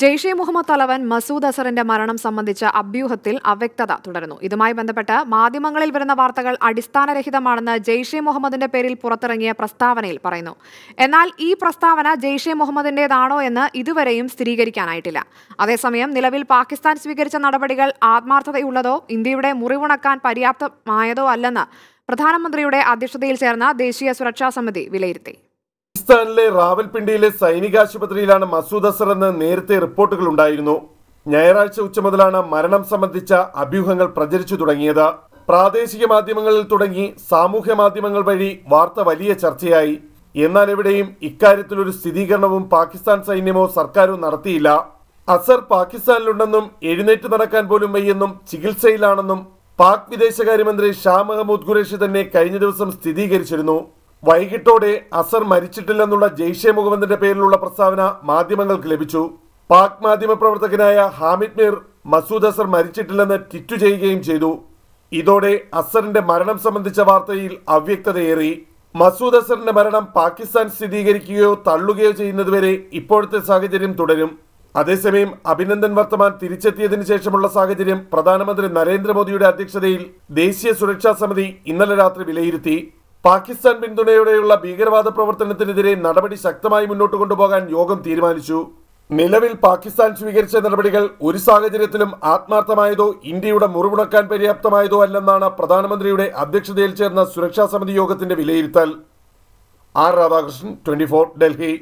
ജെയ്ഷെ മുഹമ്മദ് തലവൻ മസൂദ് അസറിന്റെ മരണം സംബന്ധിച്ച അഭ്യൂഹത്തിൽ അവ്യക്തത തുടരുന്നു ഇതുമായി ബന്ധപ്പെട്ട് മാധ്യമങ്ങളിൽ വരുന്ന വാർത്തകൾ അടിസ്ഥാനരഹിതമാണെന്ന് ജെയ്ഷെ മുഹമ്മദിന്റെ പേരിൽ പുറത്തിറങ്ങിയ പ്രസ്താവനയിൽ പറയുന്നു എന്നാൽ ഈ പ്രസ്താവന ജെയ്ഷെ മുഹമ്മദിന്റേതാണോ എന്ന് ഇതുവരെയും സ്ഥിരീകരിക്കാനായിട്ടില്ല അതേസമയം നിലവിൽ പാകിസ്ഥാൻ സ്വീകരിച്ച നടപടികൾ ആത്മാർത്ഥതയുള്ളതോ ഇന്ത്യയുടെ മുറിവുണക്കാൻ പര്യാപ്തമായതോ അല്ലെന്ന് പ്രധാനമന്ത്രിയുടെ അധ്യക്ഷതയിൽ ചേർന്ന ദേശീയ സുരക്ഷാ സമിതി വിലയിരുത്തി രാജസ്ഥാനിലെ റാവൽപിണ്ടിയിലെ സൈനികാശുപത്രിയിലാണ് മസൂദ് അസർ എന്ന് നേരത്തെ റിപ്പോർട്ടുകൾ ഉണ്ടായിരുന്നു ഞായറാഴ്ച ഉച്ച മുതലാണ് മരണം സംബന്ധിച്ച അഭ്യൂഹങ്ങൾ പ്രചരിച്ചു തുടങ്ങിയത് പ്രാദേശിക മാധ്യമങ്ങളിൽ തുടങ്ങി സാമൂഹ്യ മാധ്യമങ്ങൾ വഴി വാർത്ത വലിയ ചർച്ചയായി എന്നാൽ എവിടെയും ഇക്കാര്യത്തിൽ ഒരു സ്ഥിരീകരണവും പാകിസ്ഥാൻ സൈന്യമോ സർക്കാരോ നടത്തിയില്ല അസർ പാകിസ്ഥാനിലുണ്ടെന്നും എഴുന്നേറ്റ് നടക്കാൻ പോലും വയ്യെന്നും ചികിത്സയിലാണെന്നും പാക് വിദേശകാര്യമന്ത്രി ഷാ മെഹമ്മൂദ് ഖുറേഷി തന്നെ കഴിഞ്ഞ ദിവസം സ്ഥിരീകരിച്ചിരുന്നു വൈകിട്ടോടെ അസർ മരിച്ചിട്ടില്ലെന്നുള്ള ജെയ്ഷെ മുഹമ്മദിന്റെ പേരിലുള്ള പ്രസ്താവന മാധ്യമങ്ങൾക്ക് ലഭിച്ചു പാക് മാധ്യമ പ്രവർത്തകനായ ഹാമിദ് മീർ മസൂദ് അസർ മരിച്ചിട്ടില്ലെന്ന് ട്വിറ്റ് ചെയ്യുകയും ചെയ്തു ഇതോടെ അസറിന്റെ മരണം സംബന്ധിച്ച വാർത്തയിൽ അവ്യക്തതയേറി മസൂദ് അസറിന്റെ മരണം പാകിസ്ഥാൻ സ്ഥിരീകരിക്കുകയോ തള്ളുകയോ ചെയ്യുന്നതുവരെ ഇപ്പോഴത്തെ സാഹചര്യം തുടരും അതേസമയം അഭിനന്ദൻ വർത്തമാൻ തിരിച്ചെത്തിയതിനു ശേഷമുള്ള സാഹചര്യം പ്രധാനമന്ത്രി നരേന്ദ്രമോദിയുടെ അധ്യക്ഷതയിൽ ദേശീയ സുരക്ഷാ സമിതി ഇന്നലെ രാത്രി വിലയിരുത്തി പാകിസ്ഥാൻ പിന്തുണയോടെയുള്ള ഭീകരവാദ പ്രവർത്തനത്തിനെതിരെ നടപടി ശക്തമായി മുന്നോട്ട് കൊണ്ടുപോകാൻ യോഗം തീരുമാനിച്ചു നിലവിൽ പാകിസ്ഥാൻ സ്വീകരിച്ച നടപടികൾ ഒരു സാഹചര്യത്തിലും ആത്മാർത്ഥമായതോ ഇന്ത്യയുടെ മുറിവുണക്കാൻ പര്യാപ്തമായതോ അല്ലെന്നാണ് പ്രധാനമന്ത്രിയുടെ അധ്യക്ഷതയിൽ ചേർന്ന സുരക്ഷാ സമിതി യോഗത്തിന്റെ വിലയിരുത്തൽ ആർ രാധാകൃഷ്ണൻ ട്വന്റി ഡൽഹി